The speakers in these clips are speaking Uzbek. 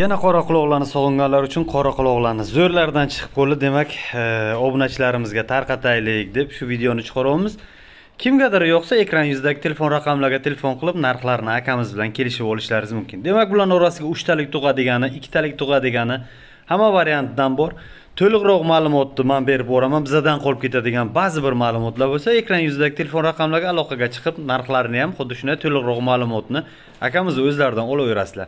yana qoraquloqlarni sog'inganlar uchun qoraquloqlarni zo'rlaridan chiqib qo'ldi demak e, obunachilarimizga tarqataylik deb shu videoni chiqaryapmiz kimgadir yoqsa ekran yuzidagi telefon raqamlariga telefon qilib narxlarni akamiz bilan kelishib olishlaringiz mumkin demak bularni orasiga uchtalik tug'a degani ikkitalik tug'a degani hamma variantdan bor to'liqroq ma'lumotni man berib boraman bizadan qolib ketadigan ba'zi bir ma'lumotlar bo'lsa ekran yuzidagi telefon raqamlariga aloqaga chiqib narxlarini ham xuddi shunday to'liqroq ma'lumotni akamiz o'zlaridan olaverasizlar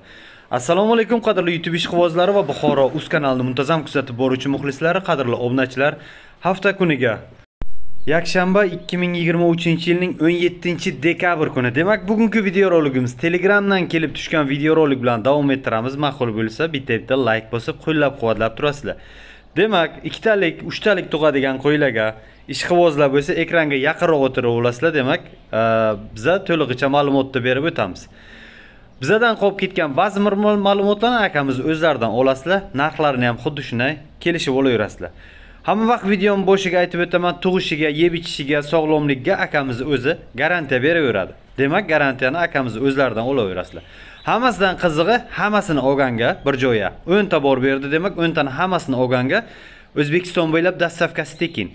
assalomu alaykum qadrli youtube ishqibozlari va buxoro uz kanalini muntazam kuzatib boruvchi muxlislari qadrli obunachilar hafta kuniga yakshanba 2023 yilning 17 dekabr kuni demak bugungi videorolikimiz telegramdan kelib tushgan videorolik bilan davom ettiramiz ma'qul bo'lsa bitta bitta layk like bosib qo'llab quvvatlab turasizlar demak ikkitalik uchtalik tug'adigan qo'ylarga ishqibozlar bo'lsa ekranga yaqinroq olasizlar demak e, biza to'lig'icha ma'lumotni berib o'tamiz bizadan qolib ketgan ba'zi ma'lumotlarni akamiz o'zlaridan olasizlar narxlarini ham xuddi shunday kelishib olaverasizlar hamma vaqt videoning boshiga aytib o'taman tug'ishiga yeb ichishiga sog'lomligiga akamiz o'zi garantiya beraveradi demak garantiyani akamizni o'zlaridan olaverasizlar hammasidan qizig'i hammasini olganga bir joyga o'nta bor berdi demak o'ntani hammasini olganga o'zbekiston bo'ylab dastavkasi tekin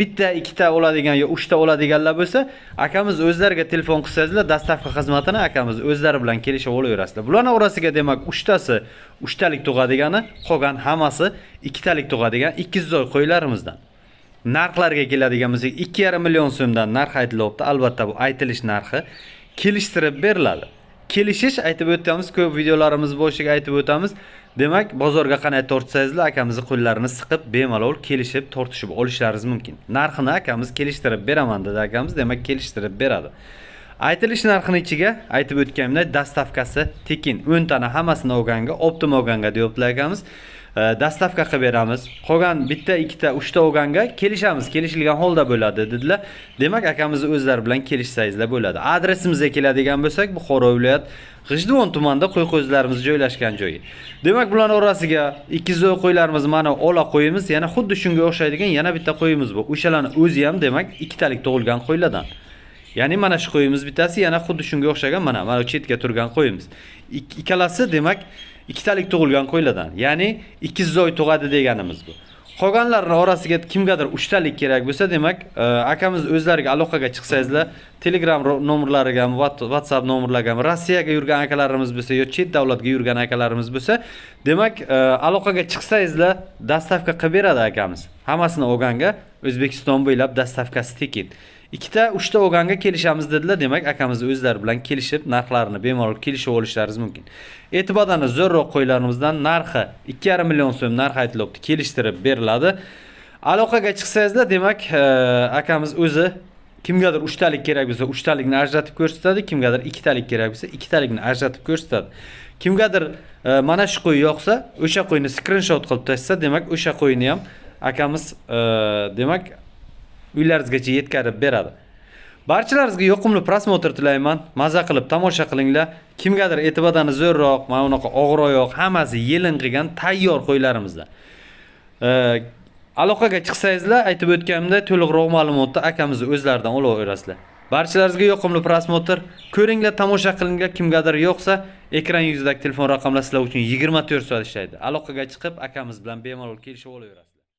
bitta ikkita oladigan yo uchta oladiganlar bo'lsa akamiz o'zlariga telefon qilsangizlar dastavka xizmatini akamiz o'zlari bilan kelishib olaverasizlar bularni orasiga demak uchtasi uchtalik tug'adigani qolgan hammasi ikkitalik tug'adigan ikki joy qo'ylarimizdan narxlarga keladigan bo'lsak ikki yarim million so'mdan narx aytilyapti albatta bu aytilish narxi kelishtirib beriladi kelishish aytib o'tganmiz ko'p videolarimiz boshiga aytib o'tamiz demak bozorga qanday tortsangizlar akamizni qo'llarini siqib bemalol kelishib tortishib olishlaringiz mumkin narxini akamiz kelishtirib beraman dedi akamiz demak kelishtirib beradi aytilish narxini ichiga aytib o'tganimdek dastavkasi tekin o'ntani hammasini olganga optim olganga deyaptilar akamiz dastavka qilib beramiz qolgan bitta ikkita uchta o'ganga kelishamiz kelishilgan holda bo'ladi dedilar demak akamizni o'zlari bilan kelishsangizlar bo'ladi adresimizga keladigan bo'lsak buxoro viloyat g'ijduvon tumanida qo'y qo'zilarimiz joylashgan joyi demak bularni orasiga ikki yuz qo'ylarimiz mana ola qo'yimiz yana xuddi shunga o'xshaydigan yana bitta qo'yimiz bor o'shalarni o'zi ham demak ikkitalik tug'ilgan qo'ylardan ya'ni mana shu qo'yimiz bittasi yana xuddi shunga o'xshagan mana mana chetga turgan qo'yimiz ikkalasi demak ikkitalik tug'ilgan qo'ylardan ya'ni zoy tug'adi deganimiz bu qolganlarni orasiga kimgadir uchtalik kerak bo'lsa demak e, akamiz o'zlariga aloqaga chiqsangizlar telegram nomerlariga ham whatsapp nomerlariga ham rossiyaga yurgan akalarimiz bo'lsa yo chet davlatga yurgan akalarimiz bo'lsa demak e, aloqaga chiqsangizlar dastavka qilib beradi akamiz hammasini olganga o'zbekiston bo'ylab dastavkasi tekin ikkita uchta olganga kelishamiz dedilar demak akamiz o'zlari bilan kelishib narxlarini bemalol kelishib olishlaringiz mumkin e'tibordan zo'rroq qo'ylarimizdan narxi ikki yarim million so'm narxi aytilyapti kelishtirib beriladi aloqaga chiqsangizlar demak e, akamiz o'zi kimgadir uchtalik kerak bo'lsa uchtalikni ajratib ko'rsatadi kimgadir ikkitalik kerak bo'lsa ikkitalikni ajratib ko'rsatadi kimgadir e, mana shu qo'y yoqsa o'sha qo'yni skrinshot qilib tashlasa demak o'sha qo'yni ham akamiz e, demak uylaringizgacha yetkazib beradi barchalaringizga yoqimli prosmotr tilayman maza qilib tomosha qilinglar kimgadir e'tibodani zo'rroq mana unaqa og'iroyoq hammasi yelin qilgan tayyor qo'ylarimizda e, aloqaga chiqsangizlar aytib o'tganimda to'liqroq ma'lumotni akamizni o'zlaridan olaverasizlar barchalaringizga yoqimli prosmotr ko'ringlar tomosha qilinglar kimgadir yoqsa ekran yuzidagi telefon raqamlar sizlar uchun yigirma to'rt soat ishlaydi aloqaga chiqib akamiz bilan bemalol kelishib olaverasiz